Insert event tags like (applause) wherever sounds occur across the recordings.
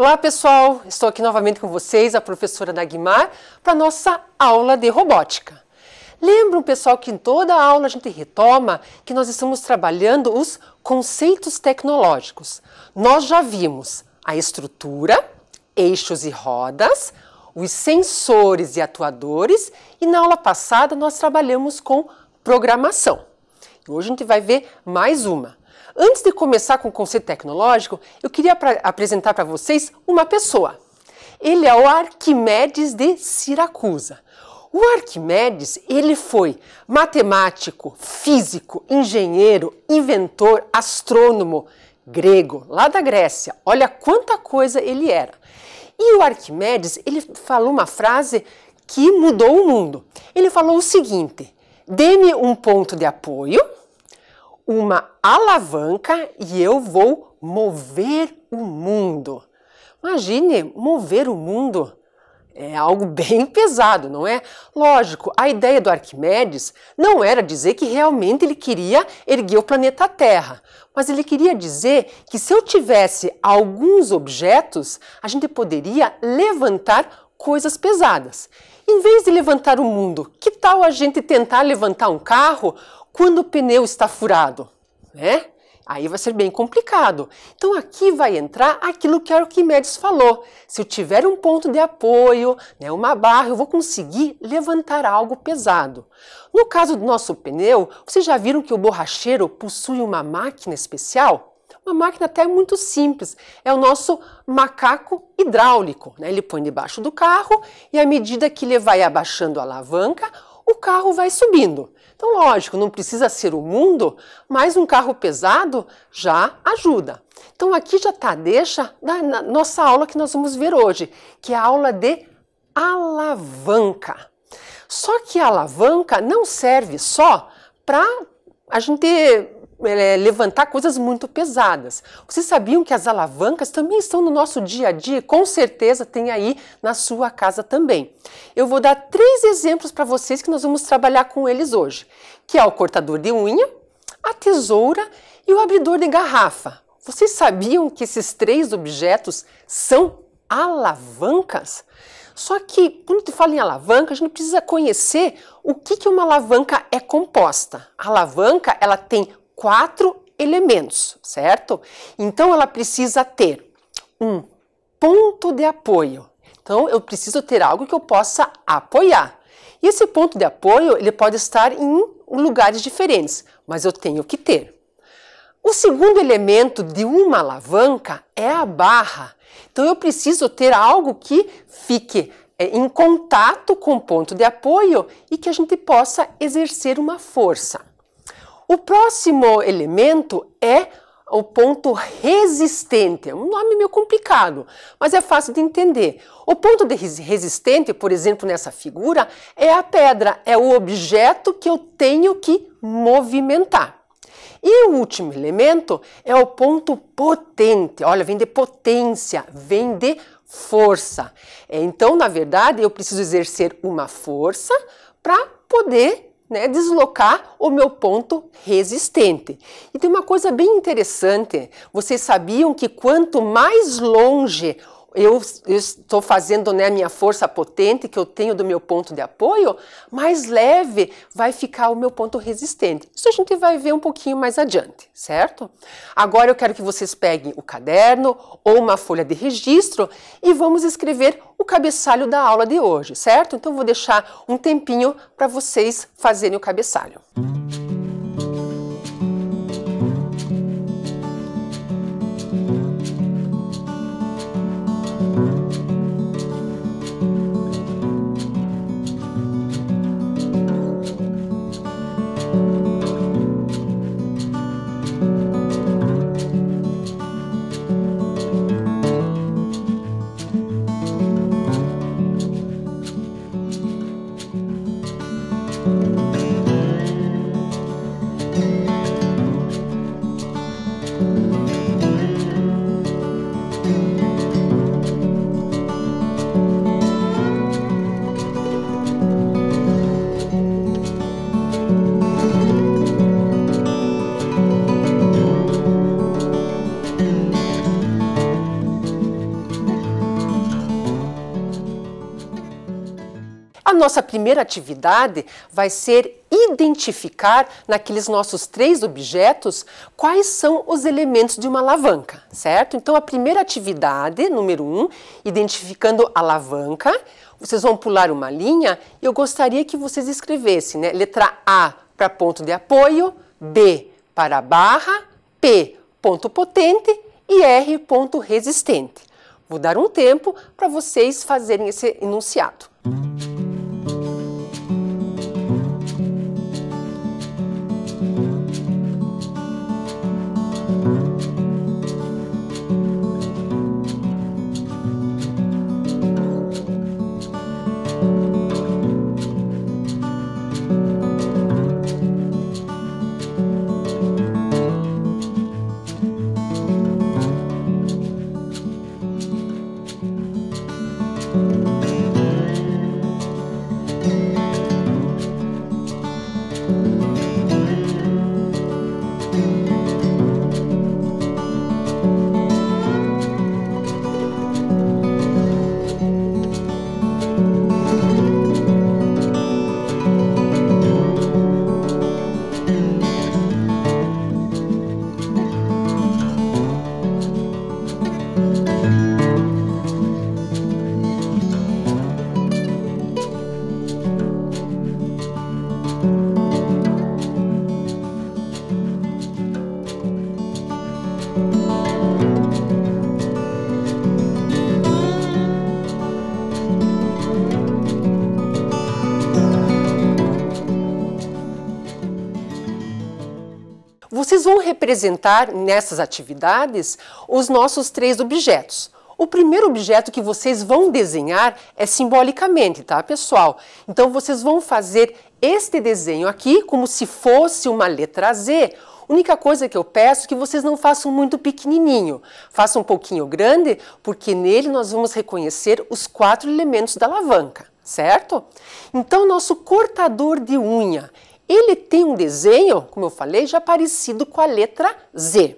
Olá pessoal, estou aqui novamente com vocês, a professora Dagmar, para nossa aula de robótica. Lembram pessoal que em toda a aula a gente retoma que nós estamos trabalhando os conceitos tecnológicos. Nós já vimos a estrutura, eixos e rodas, os sensores e atuadores e na aula passada nós trabalhamos com programação. Hoje a gente vai ver mais uma, Antes de começar com o conceito tecnológico, eu queria pra apresentar para vocês uma pessoa. Ele é o Arquimedes de Siracusa. O Arquimedes, ele foi matemático, físico, engenheiro, inventor, astrônomo, grego, lá da Grécia. Olha quanta coisa ele era. E o Arquimedes, ele falou uma frase que mudou o mundo. Ele falou o seguinte: dê-me um ponto de apoio uma alavanca e eu vou mover o mundo. Imagine mover o mundo. É algo (laughs) bem pesado, não é? Lógico, a ideia do Arquimedes não era dizer que realmente ele queria erguer o planeta Terra, mas ele queria dizer que se eu tivesse alguns objetos, a gente poderia levantar coisas pesadas. Em vez de levantar o mundo, que tal a gente tentar levantar um carro quando o pneu está furado, né? Aí vai ser bem complicado. Então aqui vai entrar aquilo que Arquimedes falou. Se eu tiver um ponto de apoio, né, uma barra, eu vou conseguir levantar algo pesado. No caso do nosso pneu, vocês já viram que o borracheiro possui uma máquina especial? Uma máquina até muito simples, é o nosso macaco hidráulico. Né? Ele põe debaixo do carro e à medida que ele vai abaixando a alavanca, o carro vai subindo. Então, lógico, não precisa ser o mundo, mas um carro pesado já ajuda. Então, aqui já está a deixa nossa aula que nós vamos ver hoje, que é a aula de alavanca. Só que a alavanca não serve só para a gente é, levantar coisas muito pesadas. Vocês sabiam que as alavancas também estão no nosso dia a dia? Com certeza tem aí na sua casa também. Eu vou dar três exemplos para vocês que nós vamos trabalhar com eles hoje, que é o cortador de unha, a tesoura e o abridor de garrafa. Vocês sabiam que esses três objetos são alavancas? Só que quando se fala em alavanca, a gente precisa conhecer o que, que uma alavanca é composta. A alavanca ela tem quatro elementos, certo? Então ela precisa ter um ponto de apoio. Então eu preciso ter algo que eu possa apoiar. E esse ponto de apoio, ele pode estar em lugares diferentes, mas eu tenho que ter. O segundo elemento de uma alavanca é a barra. Então eu preciso ter algo que fique é, em contato com o ponto de apoio e que a gente possa exercer uma força. O próximo elemento é o ponto resistente. É um nome meio complicado, mas é fácil de entender. O ponto de resistente, por exemplo, nessa figura, é a pedra, é o objeto que eu tenho que movimentar. E o último elemento é o ponto potente. Olha, vem de potência, vem de força. então, na verdade, eu preciso exercer uma força para poder né, deslocar o meu ponto resistente. E tem uma coisa bem interessante: vocês sabiam que quanto mais longe eu, eu, estou fazendo né, a minha força potente que eu tenho do meu ponto de apoio, mais leve vai ficar o meu ponto resistente. Isso a gente vai ver um pouquinho mais adiante, certo? Agora eu quero que vocês peguem o caderno ou uma folha de registro e vamos escrever o cabeçalho da aula de hoje, certo? Então vou deixar um tempinho para vocês fazerem o cabeçalho. Música nossa primeira atividade vai ser identificar naqueles nossos três objetos quais são os elementos de uma alavanca, certo? Então, a primeira atividade, número um, identificando a alavanca, vocês vão pular uma linha e eu gostaria que vocês escrevessem, né? Letra A para ponto de apoio, B para barra, P ponto potente e R ponto resistente. Vou dar um tempo para vocês fazerem esse enunciado. apresentar nessas atividades os nossos três objetos. O primeiro objeto que vocês vão desenhar é simbolicamente, tá, pessoal? Então vocês vão fazer este desenho aqui como se fosse uma letra Z, única coisa que eu peço é que vocês não façam muito pequenininho. Façam um pouquinho grande, porque nele nós vamos reconhecer os quatro elementos da alavanca, certo? Então, nosso cortador de unha ele tem um desenho, como eu falei, já parecido com a letra Z.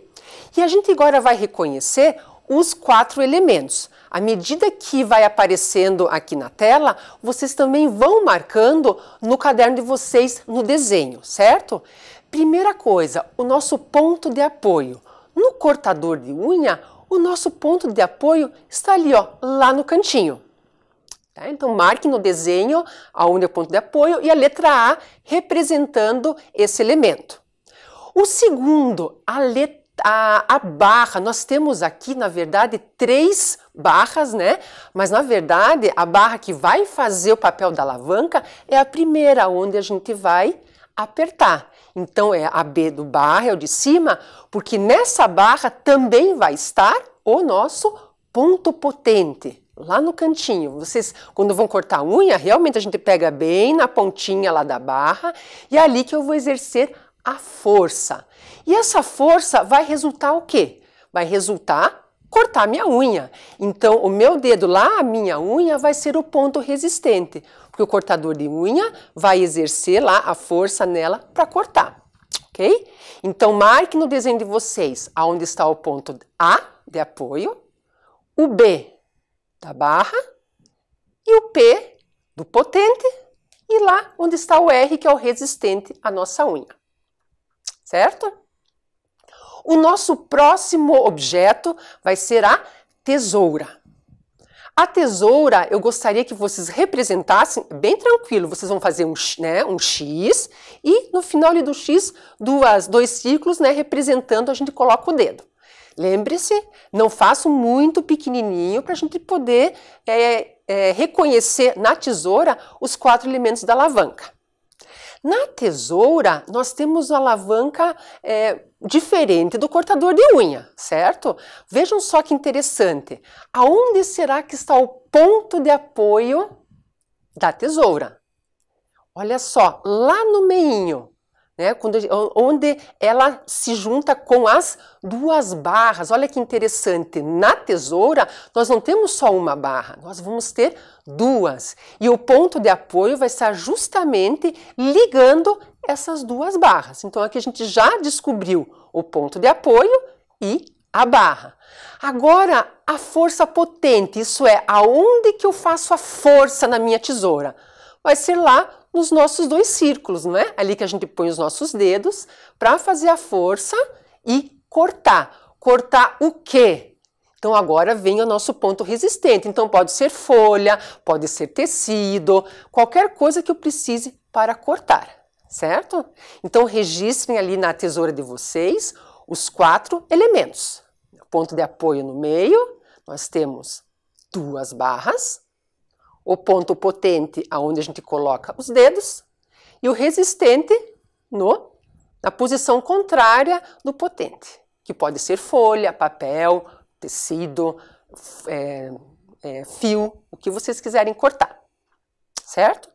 E a gente agora vai reconhecer os quatro elementos. À medida que vai aparecendo aqui na tela, vocês também vão marcando no caderno de vocês no desenho, certo? Primeira coisa, o nosso ponto de apoio. No cortador de unha, o nosso ponto de apoio está ali, ó, lá no cantinho. Tá? Então, marque no desenho aonde é o ponto de apoio e a letra A representando esse elemento. O segundo, a, letra, a, a barra, nós temos aqui, na verdade, três barras, né? Mas, na verdade, a barra que vai fazer o papel da alavanca é a primeira, onde a gente vai apertar. Então, é a B do barra, é o de cima, porque nessa barra também vai estar o nosso ponto potente lá no cantinho. Vocês, quando vão cortar a unha, realmente a gente pega bem na pontinha lá da barra e é ali que eu vou exercer a força. E essa força vai resultar o quê? Vai resultar cortar minha unha. Então, o meu dedo lá, a minha unha, vai ser o ponto resistente, porque o cortador de unha vai exercer lá a força nela para cortar, ok? Então, marque no desenho de vocês aonde está o ponto A de apoio, o B da barra e o P do potente e lá onde está o R, que é o resistente à nossa unha. Certo? O nosso próximo objeto vai ser a tesoura. A tesoura, eu gostaria que vocês representassem, bem tranquilo, vocês vão fazer um, né, um X e no final do X, duas, dois círculos, né, representando, a gente coloca o dedo. Lembre-se, não faço muito pequenininho para a gente poder é, é, reconhecer na tesoura os quatro elementos da alavanca. Na tesoura, nós temos a alavanca é, diferente do cortador de unha, certo? Vejam só que interessante. Aonde será que está o ponto de apoio da tesoura? Olha só, lá no meinho, né? Quando, onde ela se junta com as duas barras. Olha que interessante, na tesoura nós não temos só uma barra, nós vamos ter duas. E o ponto de apoio vai estar justamente ligando essas duas barras. Então aqui a gente já descobriu o ponto de apoio e a barra. Agora, a força potente, isso é, aonde que eu faço a força na minha tesoura? Vai ser lá nos nossos dois círculos, não é? Ali que a gente põe os nossos dedos para fazer a força e cortar. Cortar o quê? Então agora vem o nosso ponto resistente. Então pode ser folha, pode ser tecido, qualquer coisa que eu precise para cortar, certo? Então registrem ali na tesoura de vocês os quatro elementos. Ponto de apoio no meio, nós temos duas barras, o ponto potente aonde a gente coloca os dedos e o resistente no na posição contrária do potente, que pode ser folha, papel, tecido, é, é, fio, o que vocês quiserem cortar, certo?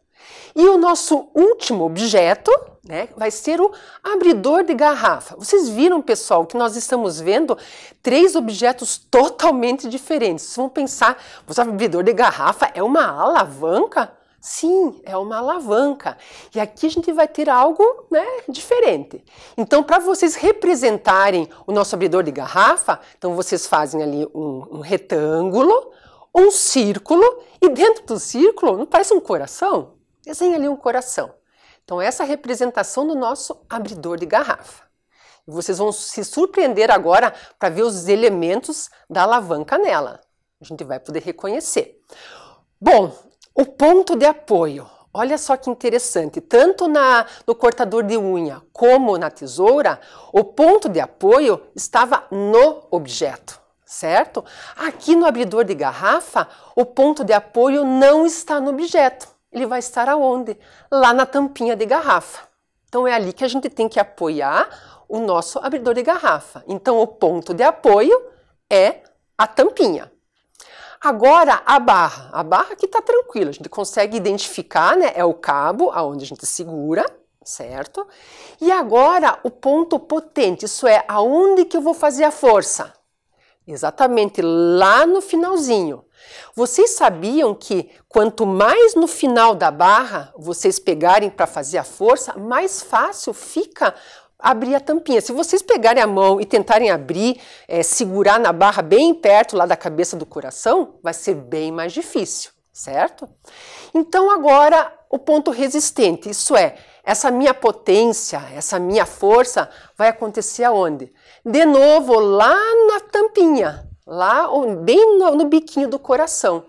E o nosso último objeto né, vai ser o abridor de garrafa. Vocês viram, pessoal, que nós estamos vendo três objetos totalmente diferentes. Vocês vão pensar, o abridor de garrafa é uma alavanca? Sim, é uma alavanca. E aqui a gente vai ter algo né, diferente. Então, para vocês representarem o nosso abridor de garrafa, então vocês fazem ali um, um retângulo, um círculo, e dentro do círculo, não parece um coração? desenhe ali um coração. Então, essa é a representação do nosso abridor de garrafa. E vocês vão se surpreender agora para ver os elementos da alavanca nela. A gente vai poder reconhecer. Bom, o ponto de apoio. Olha só que interessante, tanto na, no cortador de unha como na tesoura, o ponto de apoio estava no objeto, certo? Aqui no abridor de garrafa, o ponto de apoio não está no objeto ele vai estar aonde? Lá na tampinha de garrafa. Então é ali que a gente tem que apoiar o nosso abridor de garrafa. Então o ponto de apoio é a tampinha. Agora a barra, a barra que está tranquila, a gente consegue identificar, né? É o cabo aonde a gente segura, certo? E agora o ponto potente, isso é aonde que eu vou fazer a força? Exatamente lá no finalzinho. Vocês sabiam que quanto mais no final da barra vocês pegarem para fazer a força, mais fácil fica abrir a tampinha. Se vocês pegarem a mão e tentarem abrir, é, segurar na barra bem perto lá da cabeça do coração, vai ser bem mais difícil, certo? Então agora o ponto resistente, isso é, essa minha potência, essa minha força vai acontecer aonde? De novo lá na tampinha, lá bem no, no biquinho do coração.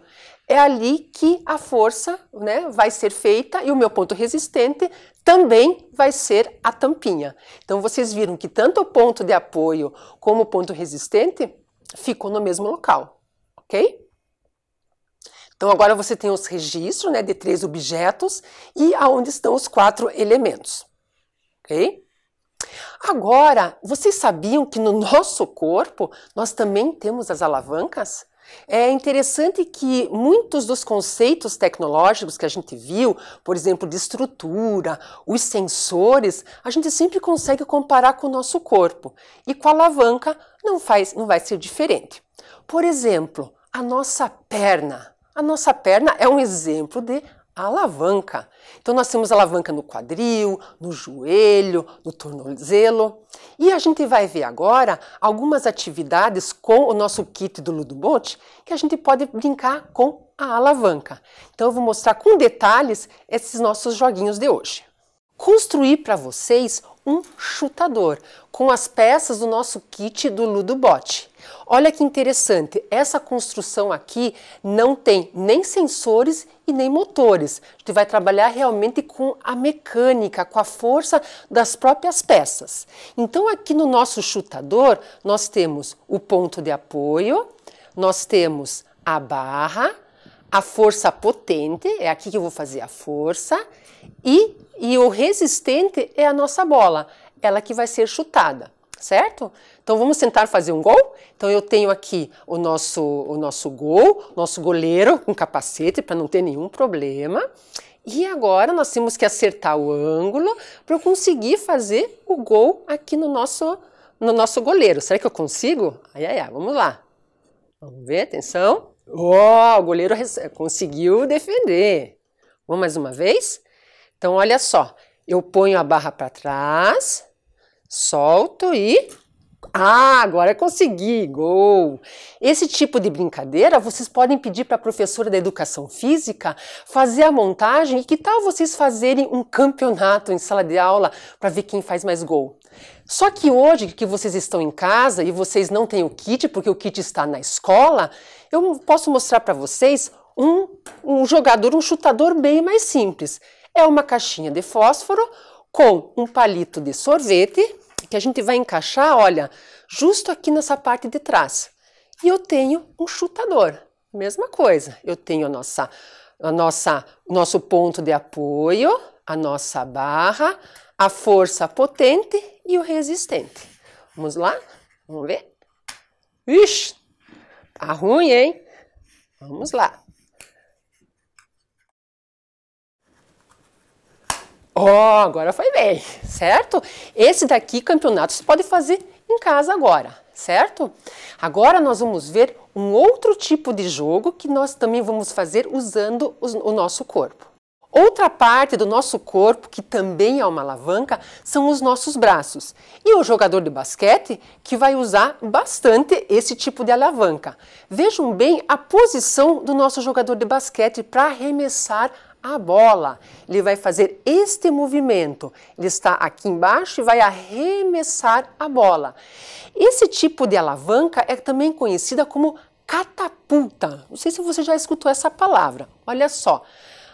É ali que a força né, vai ser feita e o meu ponto resistente também vai ser a tampinha. Então vocês viram que tanto o ponto de apoio como o ponto resistente ficou no mesmo local, ok? Então agora você tem os registros né, de três objetos e aonde estão os quatro elementos, ok? Agora, vocês sabiam que no nosso corpo nós também temos as alavancas? É interessante que muitos dos conceitos tecnológicos que a gente viu, por exemplo, de estrutura, os sensores, a gente sempre consegue comparar com o nosso corpo. E com a alavanca não, faz, não vai ser diferente. Por exemplo, a nossa perna. A nossa perna é um exemplo de a alavanca. Então nós temos alavanca no quadril, no joelho, no tornozelo. E a gente vai ver agora algumas atividades com o nosso kit do Ludobot que a gente pode brincar com a alavanca. Então eu vou mostrar com detalhes esses nossos joguinhos de hoje. Construir para vocês um chutador com as peças do nosso kit do Ludo Bot. Olha que interessante, essa construção aqui não tem nem sensores e nem motores. A gente vai trabalhar realmente com a mecânica, com a força das próprias peças. Então aqui no nosso chutador nós temos o ponto de apoio, nós temos a barra, a força potente, é aqui que eu vou fazer a força, e e o resistente é a nossa bola, ela que vai ser chutada, certo? Então vamos tentar fazer um gol? Então eu tenho aqui o nosso, o nosso gol, nosso goleiro com capacete para não ter nenhum problema. E agora nós temos que acertar o ângulo para eu conseguir fazer o gol aqui no nosso, no nosso goleiro. Será que eu consigo? Ai, ai, ai, vamos lá. Vamos ver, atenção. Oh, o goleiro conseguiu defender. Vamos mais uma vez? Então, olha só, eu ponho a barra para trás, solto e. Ah, agora consegui! Gol! Esse tipo de brincadeira vocês podem pedir para a professora da educação física fazer a montagem e que tal vocês fazerem um campeonato em sala de aula para ver quem faz mais gol. Só que hoje que vocês estão em casa e vocês não têm o kit, porque o kit está na escola, eu posso mostrar para vocês um, um jogador, um chutador bem mais simples é uma caixinha de fósforo com um palito de sorvete que a gente vai encaixar, olha, justo aqui nessa parte de trás. E eu tenho um chutador, mesma coisa. Eu tenho a nossa, a nossa, nosso ponto de apoio, a nossa barra, a força potente e o resistente. Vamos lá? Vamos ver? Ixi, tá ruim, hein? Vamos lá. Ó, oh, agora foi bem, certo? Esse daqui, campeonato, você pode fazer em casa agora, certo? Agora nós vamos ver um outro tipo de jogo que nós também vamos fazer usando os, o nosso corpo. Outra parte do nosso corpo, que também é uma alavanca, são os nossos braços. E o jogador de basquete que vai usar bastante esse tipo de alavanca. Vejam bem a posição do nosso jogador de basquete para arremessar a bola. Ele vai fazer este movimento. Ele está aqui embaixo e vai arremessar a bola. Esse tipo de alavanca é também conhecida como catapulta. Não sei se você já escutou essa palavra. Olha só.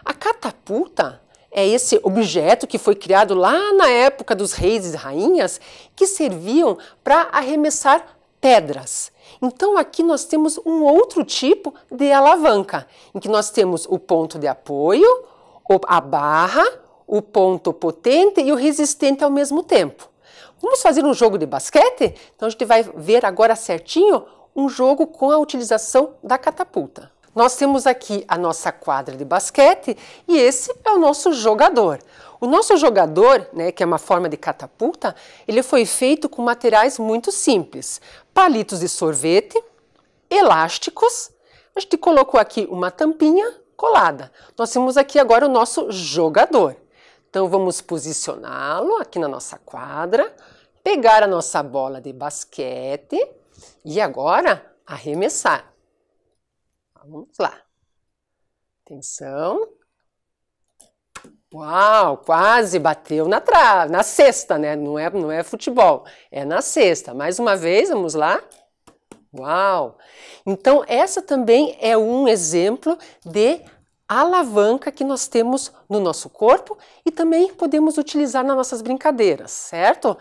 A catapulta é esse objeto que foi criado lá na época dos reis e rainhas que serviam para arremessar pedras. Então aqui nós temos um outro tipo de alavanca, em que nós temos o ponto de apoio, a barra, o ponto potente e o resistente ao mesmo tempo. Vamos fazer um jogo de basquete? Então a gente vai ver agora certinho um jogo com a utilização da catapulta. Nós temos aqui a nossa quadra de basquete e esse é o nosso jogador. O nosso jogador, né, que é uma forma de catapulta, ele foi feito com materiais muito simples palitos de sorvete, elásticos. A gente colocou aqui uma tampinha colada. Nós temos aqui agora o nosso jogador. Então vamos posicioná-lo aqui na nossa quadra, pegar a nossa bola de basquete e agora arremessar. Vamos lá. Atenção, Uau, quase bateu na trave, na cesta, né? Não é, não é futebol, é na cesta. Mais uma vez, vamos lá. Uau! Então, essa também é um exemplo de alavanca que nós temos no nosso corpo e também podemos utilizar nas nossas brincadeiras, certo?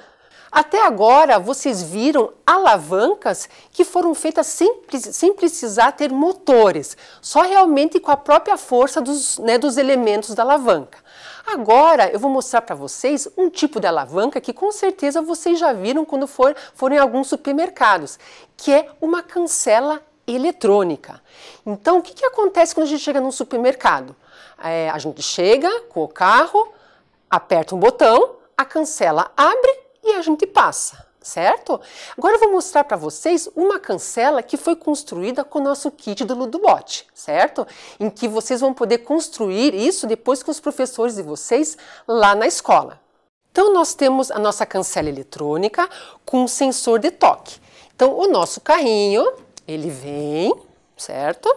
Até agora, vocês viram alavancas que foram feitas sem, sem precisar ter motores, só realmente com a própria força dos, né, dos elementos da alavanca. Agora eu vou mostrar para vocês um tipo de alavanca que com certeza vocês já viram quando for, foram em alguns supermercados, que é uma cancela eletrônica. Então o que, que acontece quando a gente chega num supermercado? É, a gente chega com o carro, aperta um botão, a cancela abre e a gente passa, certo? Agora eu vou mostrar para vocês uma cancela que foi construída com o nosso kit do Ludobot, certo? Em que vocês vão poder construir isso depois com os professores de vocês lá na escola. Então nós temos a nossa cancela eletrônica com um sensor de toque. Então o nosso carrinho, ele vem, certo?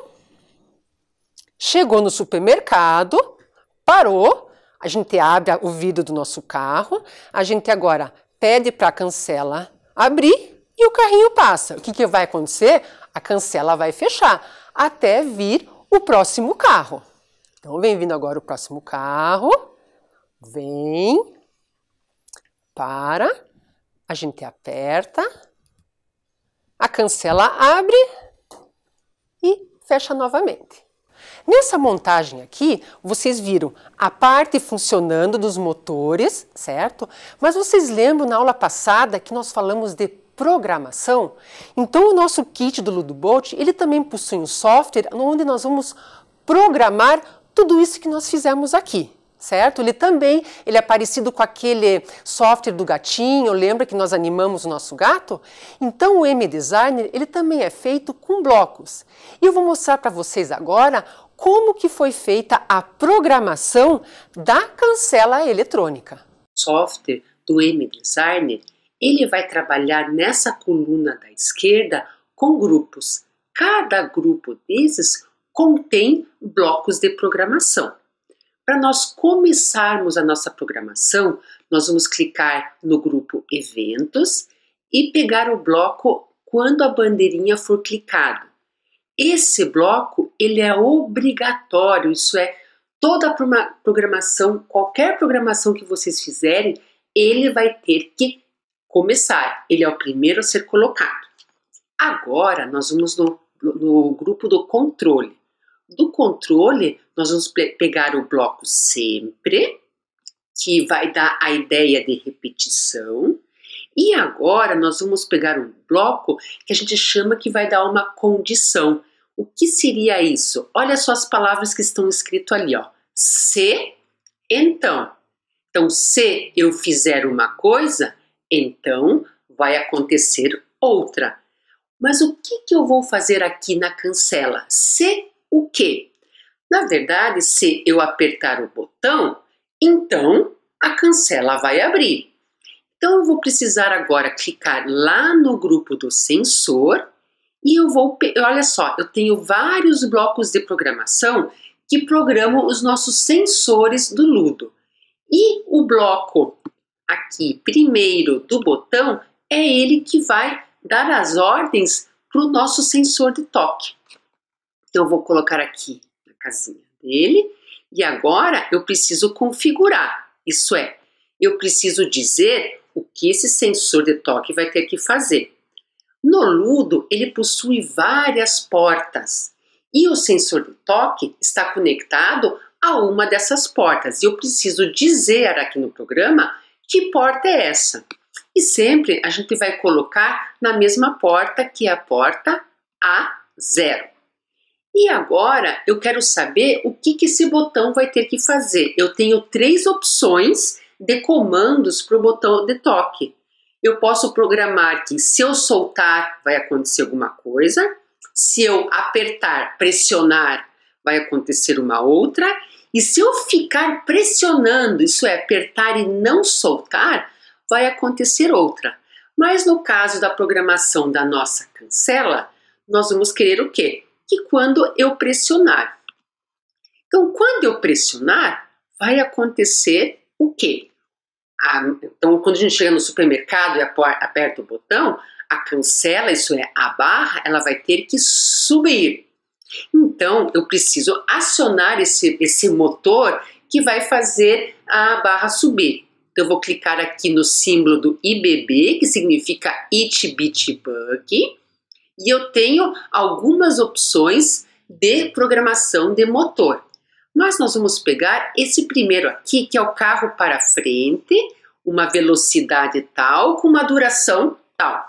Chegou no supermercado, parou, a gente abre o vidro do nosso carro, a gente agora pede para a cancela abrir e o carrinho passa. O que, que vai acontecer? A cancela vai fechar até vir o próximo carro. Então, vem vindo agora o próximo carro. Vem. Para. A gente aperta. A cancela abre e fecha novamente. Nessa montagem aqui, vocês viram a parte funcionando dos motores, certo? Mas vocês lembram na aula passada que nós falamos de programação? Então o nosso kit do Ludobot, ele também possui um software onde nós vamos programar tudo isso que nós fizemos aqui, certo? Ele também ele é parecido com aquele software do gatinho, lembra que nós animamos o nosso gato? Então o M-Designer ele também é feito com blocos. E eu vou mostrar para vocês agora como que foi feita a programação da cancela eletrônica. O Software do M-Designer, ele vai trabalhar nessa coluna da esquerda com grupos. Cada grupo desses contém blocos de programação. Para nós começarmos a nossa programação, nós vamos clicar no grupo Eventos e pegar o bloco quando a bandeirinha for clicada. Esse bloco ele é obrigatório, isso é, toda a programação, qualquer programação que vocês fizerem, ele vai ter que começar, ele é o primeiro a ser colocado. Agora nós vamos no, no grupo do controle. Do controle, nós vamos pegar o bloco sempre, que vai dar a ideia de repetição, e agora nós vamos pegar um bloco que a gente chama que vai dar uma condição. O que seria isso? Olha só as palavras que estão escritas ali, ó. Se, então. Então, se eu fizer uma coisa, então vai acontecer outra. Mas o que, que eu vou fazer aqui na cancela? Se o quê? Na verdade, se eu apertar o botão, então a cancela vai abrir. Então eu vou precisar agora clicar lá no grupo do sensor e eu vou, olha só, eu tenho vários blocos de programação que programam os nossos sensores do Ludo. E o bloco aqui primeiro do botão é ele que vai dar as ordens para o nosso sensor de toque. Então eu vou colocar aqui na casinha dele e agora eu preciso configurar. Isso é, eu preciso dizer o que esse sensor de toque vai ter que fazer. No Ludo, ele possui várias portas e o sensor de toque está conectado a uma dessas portas. E eu preciso dizer aqui no programa que porta é essa. E sempre a gente vai colocar na mesma porta, que é a porta A0. E agora eu quero saber o que, que esse botão vai ter que fazer. Eu tenho três opções de comandos para o botão de toque. Eu posso programar que se eu soltar vai acontecer alguma coisa, se eu apertar, pressionar, vai acontecer uma outra, e se eu ficar pressionando, isso é, apertar e não soltar, vai acontecer outra. Mas no caso da programação da nossa cancela, nós vamos querer o quê? Que quando eu pressionar. Então, quando eu pressionar, vai acontecer o quê? A, então, quando a gente chega no supermercado e aperta o botão, a cancela, isso é, a barra, ela vai ter que subir. Então, eu preciso acionar esse, esse motor que vai fazer a barra subir. Então, eu vou clicar aqui no símbolo do IBB, que significa It Bit Bug, e eu tenho algumas opções de programação de motor. Nós, nós vamos pegar esse primeiro aqui, que é o carro para frente, uma velocidade tal, com uma duração tal.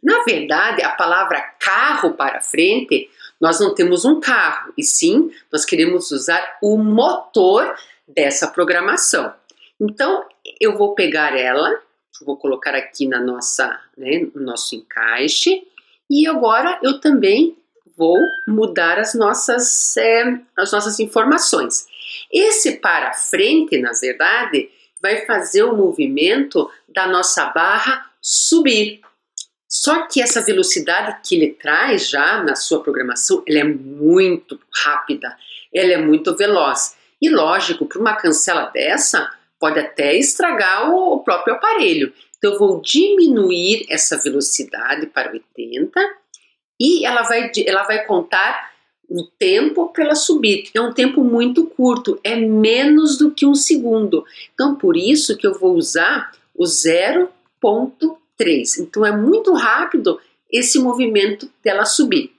Na verdade, a palavra carro para frente, nós não temos um carro, e sim nós queremos usar o motor dessa programação. Então, eu vou pegar ela, vou colocar aqui na nossa, né, no nosso encaixe, e agora eu também vou mudar as nossas, é, as nossas informações. Esse para frente, na verdade, vai fazer o movimento da nossa barra subir. Só que essa velocidade que ele traz já na sua programação, ela é muito rápida, ela é muito veloz. E lógico, para uma cancela dessa, pode até estragar o próprio aparelho. Então, eu vou diminuir essa velocidade para 80 e ela vai, ela vai contar o tempo para ela subir. É um tempo muito curto, é menos do que um segundo. Então, por isso que eu vou usar o 0.3. Então, é muito rápido esse movimento dela subir.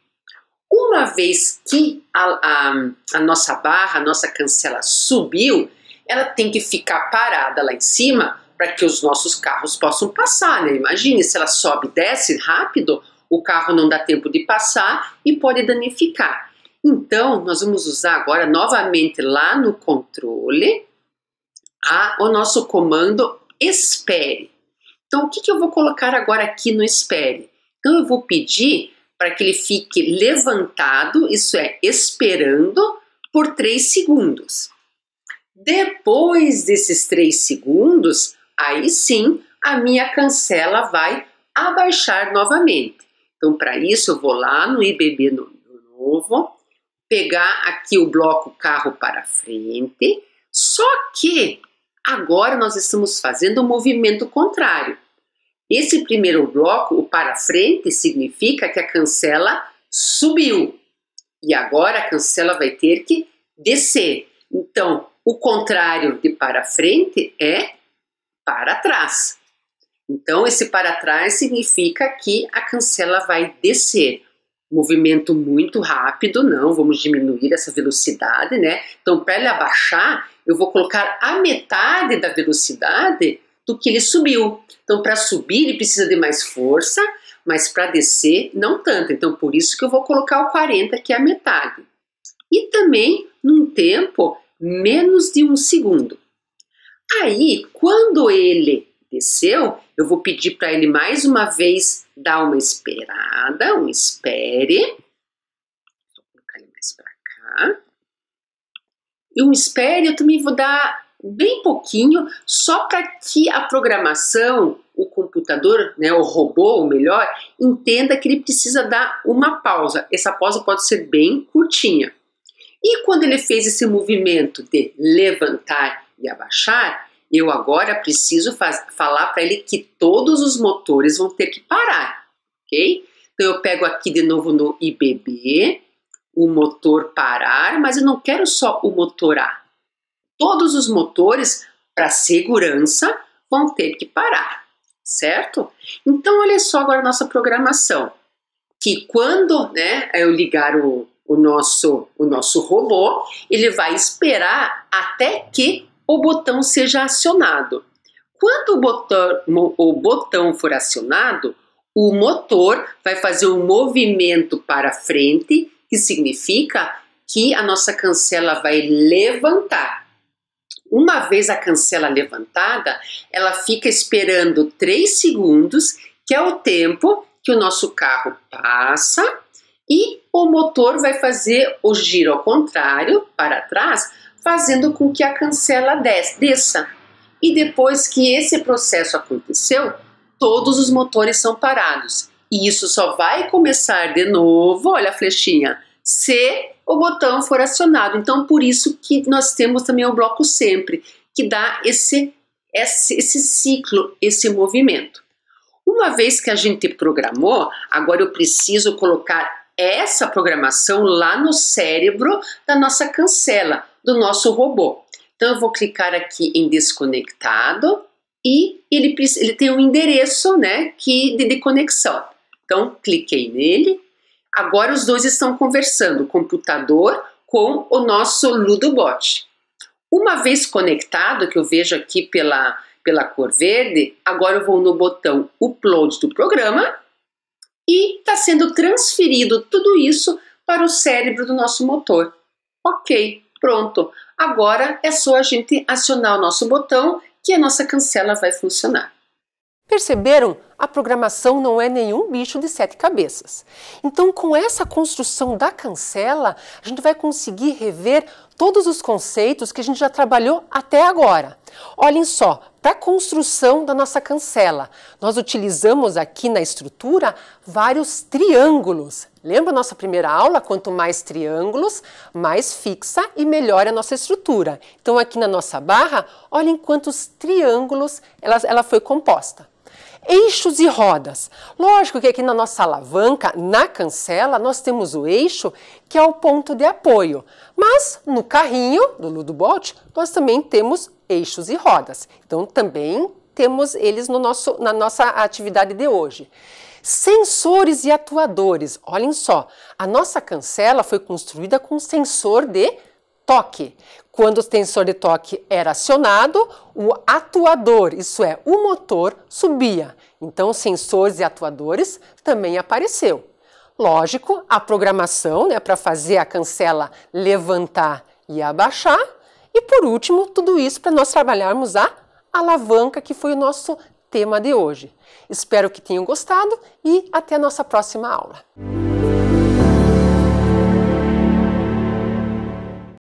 Uma vez que a, a, a nossa barra, a nossa cancela subiu, ela tem que ficar parada lá em cima para que os nossos carros possam passar, né? Imagine se ela sobe e desce rápido, o carro não dá tempo de passar e pode danificar. Então, nós vamos usar agora novamente lá no controle a, o nosso comando espere. Então, o que, que eu vou colocar agora aqui no espere? Então, eu vou pedir para que ele fique levantado, isso é, esperando por 3 segundos. Depois desses 3 segundos, aí sim a minha cancela vai abaixar novamente. Então, para isso, eu vou lá no IBB no, no novo, pegar aqui o bloco carro para frente, só que agora nós estamos fazendo o um movimento contrário. Esse primeiro bloco, o para frente, significa que a cancela subiu e agora a cancela vai ter que descer. Então, o contrário de para frente é para trás. Então, esse para trás significa que a cancela vai descer. Movimento muito rápido, não, vamos diminuir essa velocidade, né? Então, para ele abaixar, eu vou colocar a metade da velocidade do que ele subiu. Então, para subir, ele precisa de mais força, mas para descer, não tanto. Então, por isso que eu vou colocar o 40, que é a metade. E também num tempo menos de um segundo. Aí, quando ele aconteceu, eu vou pedir para ele mais uma vez dar uma esperada, um espere. Vou colocar ele mais para cá. E um espere eu também vou dar bem pouquinho, só para que a programação, o computador, né, o robô, o melhor, entenda que ele precisa dar uma pausa. Essa pausa pode ser bem curtinha. E quando ele fez esse movimento de levantar e abaixar, eu agora preciso falar para ele que todos os motores vão ter que parar, ok? Então eu pego aqui de novo no IBB, o motor parar, mas eu não quero só o motor A. Todos os motores, para segurança, vão ter que parar, certo? Então olha só agora a nossa programação, que quando né, eu ligar o, o nosso, o nosso robô, ele vai esperar até que o botão seja acionado. Quando o botão, o botão for acionado, o motor vai fazer um movimento para frente, que significa que a nossa cancela vai levantar. Uma vez a cancela levantada, ela fica esperando 3 segundos, que é o tempo que o nosso carro passa, e o motor vai fazer o giro ao contrário, para trás, fazendo com que a cancela desça. E depois que esse processo aconteceu, todos os motores são parados. E isso só vai começar de novo, olha a flechinha, se o botão for acionado. Então, por isso que nós temos também o bloco sempre, que dá esse, esse, esse ciclo, esse movimento. Uma vez que a gente programou, agora eu preciso colocar essa programação lá no cérebro da nossa cancela, do nosso robô. Então eu vou clicar aqui em desconectado e ele, ele tem um endereço né, que de, de conexão. Então cliquei nele. Agora os dois estão conversando, o computador com o nosso Ludobot. Uma vez conectado, que eu vejo aqui pela, pela cor verde, agora eu vou no botão Upload do programa e está sendo transferido tudo isso para o cérebro do nosso motor. Ok, Pronto, agora é só a gente acionar o nosso botão que a nossa cancela vai funcionar. Perceberam? A programação não é nenhum bicho de sete cabeças. Então, com essa construção da cancela, a gente vai conseguir rever todos os conceitos que a gente já trabalhou até agora. Olhem só, para a construção da nossa cancela. Nós utilizamos aqui na estrutura vários triângulos. Lembra nossa primeira aula? Quanto mais triângulos, mais fixa e melhor a nossa estrutura. Então aqui na nossa barra, olhem quantos triângulos ela, ela foi composta eixos e rodas. Lógico que aqui na nossa alavanca, na cancela, nós temos o eixo, que é o ponto de apoio. Mas no carrinho do Ludo Bolt, nós também temos eixos e rodas. Então também temos eles no nosso, na nossa atividade de hoje. Sensores e atuadores. Olhem só, a nossa cancela foi construída com sensor de toque. Quando o sensor de toque era acionado, o atuador, isso é, o motor, subia. Então, sensores e atuadores também apareceu. Lógico, a programação né, para fazer a cancela levantar e abaixar e por último, tudo isso para nós trabalharmos a alavanca, que foi o nosso tema de hoje. Espero que tenham gostado e até a nossa próxima aula.